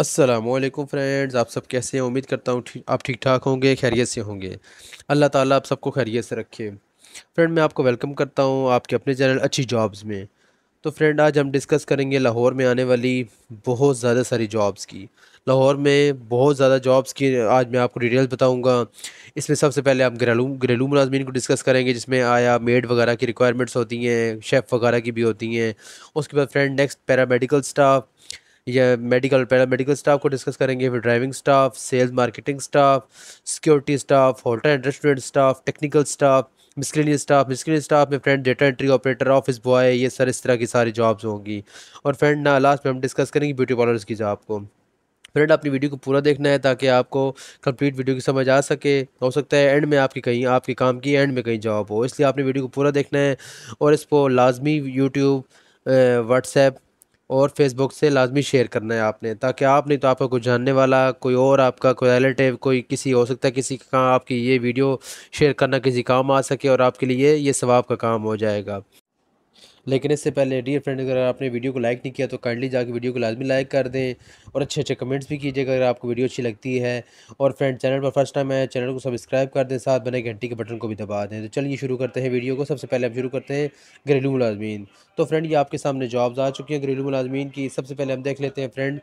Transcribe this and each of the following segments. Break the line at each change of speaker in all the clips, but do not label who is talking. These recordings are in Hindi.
असलम फ्रेंड्स आप सब कैसे हैं उम्मीद करता हूँ थी, आप ठीक ठाक होंगे खैरियत से होंगे अल्लाह ताला आप सबको खैरियत से रखे फ्रेंड मैं आपको वेलकम करता हूँ आपके अपने चैनल अच्छी जॉब्स में तो फ्रेंड आज हम डिस्कस करेंगे लाहौर में आने वाली बहुत ज़्यादा सारी जॉब्स की लाहौर में बहुत ज़्यादा जॉब्स की आज मैं आपको डिटेल्स बताऊँगा इसमें सबसे पहले आप घरेलू घरेलू मुलाजमीन को डिस्कस करेंगे जिसमें आया मेड वगैरह की रिक्वायरमेंट्स होती हैं शेफ़ वगैरह की भी होती हैं उसके बाद फ्रेंड नेक्स्ट पैरामेडिकल स्टाफ या मेडिकल पहला मेडिकल स्टाफ को डिस्कस करेंगे फिर driving staff sales marketing staff security staff hotel and restaurant staff technical staff miscellaneous staff miscellaneous staff में friend data entry operator office boy ये सर इस तरह की सारी जॉब्स होंगी और फ्रेंड ना लास्ट में हम डिस्कस करेंगे ब्यूटी पार्लर्स की जॉब को फ्रेंड अपनी वीडियो को पूरा देखना है ताकि आपको कंप्लीट वीडियो की समझ आ सके हो सकता है एंड में आपकी कहीं आपके काम की एंड में कहीं जॉब हो इसलिए आपने वीडियो को पूरा देखना है और इसको लाजमी यूट्यूब व्हाट्सएप और फेसबुक से लाजमी शेयर करना है आपने ताकि आप नहीं तो आपका कुछ जानने वाला कोई और आपका कोई रिलेटिव कोई किसी हो सकता है किसी का आपकी ये वीडियो शेयर करना किसी काम आ सके और आपके लिए ये सवाब का काम हो जाएगा लेकिन इससे पहले डियर फ्रेंड अगर आपने वीडियो को लाइक नहीं किया तो काइंडली जाकर वीडियो को लाजमी लाइक कर दें और अच्छे अच्छे कमेंट्स भी कीजिएगा अगर आपको वीडियो अच्छी लगती है और फ्रेंड चैनल पर फर्स्ट टाइम है चैनल को सब्सक्राइब कर दें साथ बने घंटी के बटन को भी दबा दें तो चलिए शुरू करते हैं वीडियो को सबसे पहले हम शुरू करते हैं घरेलू मुलाजमीन तो फ्रेंड ये आपके सामने जॉब्स आ चुकी हैं घरेलू मुलाजमीन की सबसे पहले हम देख लेते हैं फ्रेंड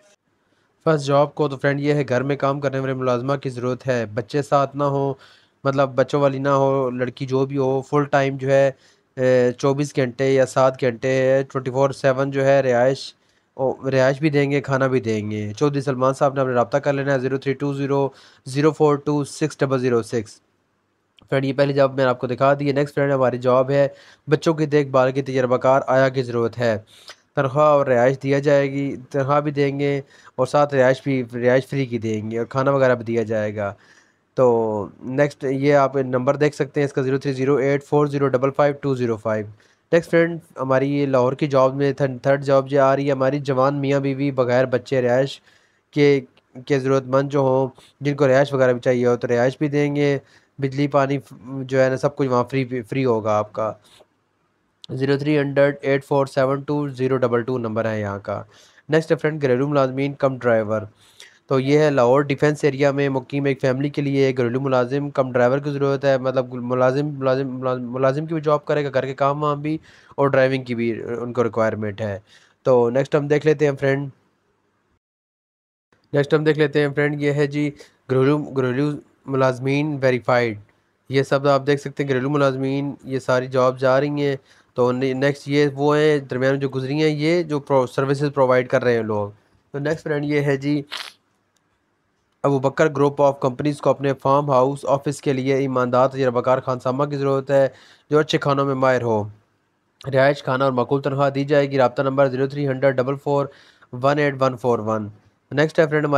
फर्स्ट जॉब को तो फ्रेंड ये है घर में काम करने वाले मुलाजमा की ज़रूरत है बच्चे साथ ना हो मतलब बच्चों वाली ना हो लड़की जो भी हो फुल टाइम जो है चौबीस घंटे या सात घंटे ट्वेंटी फोर सेवन जो है रिहाइश और रिहाइश भी देंगे खाना भी देंगे चौधरी सलमान साहब ने अपने रब्ता कर लेना है zero three two zero zero four two six double zero six friend ये पहली जब मैंने आपको दिखा दी है नेक्स्ट फ्रेंड हमारी जॉब है बच्चों की देखभाल की तजर्बाकार आया की ज़रूरत है तनख्वाह और रिहाइश दिया जाएगी तनख्वाह भी देंगे और साथ रिहाइश भी रिहाइश फ्री की देंगे और खाना वगैरह भी दिया जाएगा तो नेक्स्ट ये आप नंबर देख सकते हैं इसका zero three zero eight four zero double five two zero five next friend हमारी ये लाहौर की जॉब में थर्ड जॉब जो आ रही है हमारी जवान मियाँ बीवी बगैर बच्चे रिहाइश के के ज़रूरतमंद जो हों जिनको रिहाइश वगैरह भी चाहिए हो तो रिहाइश भी देंगे बिजली पानी जो है ना सब कुछ वहाँ फ्री फ्री होगा आपका zero three hundred eight four seven two zero double two number है यहाँ का नेक्स्ट फ्रेंड घरेलू मुलाजमीन कम ड्राइवर तो ये है लाहौर डिफेंस एरिया में मुकीम एक फैमिली के लिए घरेलू मुलाजिम कम ड्राइवर की ज़रूरत है मतलब मुलाजिम मुलाजिम मुलाजिम की भी जॉब करेगा घर के काम वाम भी और ड्राइविंग की भी उनको रिक्वायरमेंट है तो नेक्स्ट हम देख लेते हैं फ्रेंड नेक्स्ट हम देख लेते हैं फ्रेंड ये है जी घरेलू घरेलू मुलाजमीन वेरीफाइड ये सब आप देख सकते हैं घरेलू मुलाजमीन ये सारी जॉब जा रही हैं तो नेक्स्ट ये वो हैं दरमियान जो गुजरी हैं ये जो सर्विसेज प्रोवाइड कर रहे हैं लोग तो नेक्स्ट फ्रेंड ये है जी Abu Bakr group of companies को अपने फार्म हाउस ऑफिस के लिए ईमानदार तजर्बाकार खानसामा की ज़रूरत है जो अच्छे खानों में माहिर हो रिहायश खाना और मकूल तनख्वाह दी जाएगी रबता number zero three hundred double four one eight one four one next है फ्रेंड